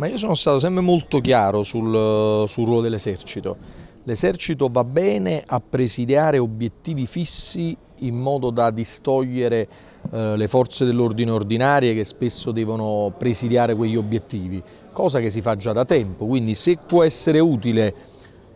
Ma io sono stato sempre molto chiaro sul, sul ruolo dell'esercito. L'esercito va bene a presidiare obiettivi fissi in modo da distogliere eh, le forze dell'ordine ordinarie che spesso devono presidiare quegli obiettivi, cosa che si fa già da tempo, quindi se può essere utile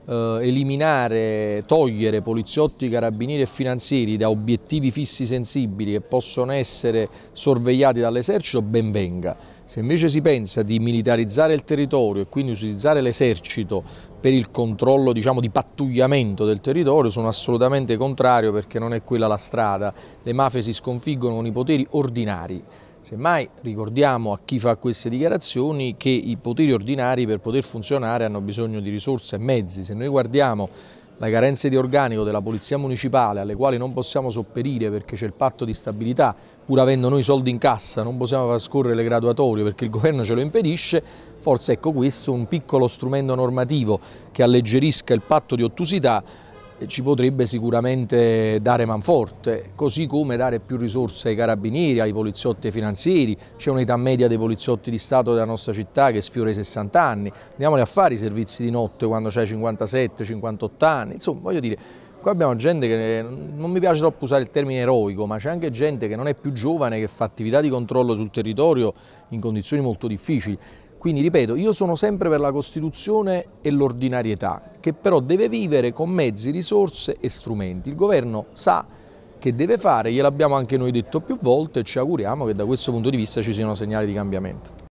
eh, eliminare, togliere poliziotti, carabinieri e finanzieri da obiettivi fissi sensibili che possono essere sorvegliati dall'esercito, ben venga. Se invece si pensa di militarizzare il territorio e quindi utilizzare l'esercito per il controllo diciamo, di pattugliamento del territorio, sono assolutamente contrario perché non è quella la strada. Le mafie si sconfiggono con i poteri ordinari. Semmai ricordiamo a chi fa queste dichiarazioni che i poteri ordinari per poter funzionare hanno bisogno di risorse e mezzi. Se noi guardiamo le carenze di organico della Polizia Municipale alle quali non possiamo sopperire perché c'è il patto di stabilità, pur avendo noi soldi in cassa non possiamo far scorrere le graduatorie perché il governo ce lo impedisce, forse ecco questo un piccolo strumento normativo che alleggerisca il patto di ottusità ci potrebbe sicuramente dare manforte, così come dare più risorse ai carabinieri, ai poliziotti e ai finanzieri. C'è un'età media dei poliziotti di Stato della nostra città che sfiora i 60 anni. Andiamoli a fare i servizi di notte quando c'hai 57, 58 anni. Insomma, voglio dire, qua abbiamo gente che, non mi piace troppo usare il termine eroico, ma c'è anche gente che non è più giovane, che fa attività di controllo sul territorio in condizioni molto difficili. Quindi ripeto, io sono sempre per la Costituzione e l'ordinarietà, che però deve vivere con mezzi, risorse e strumenti. Il governo sa che deve fare, gliel'abbiamo anche noi detto più volte e ci auguriamo che da questo punto di vista ci siano segnali di cambiamento.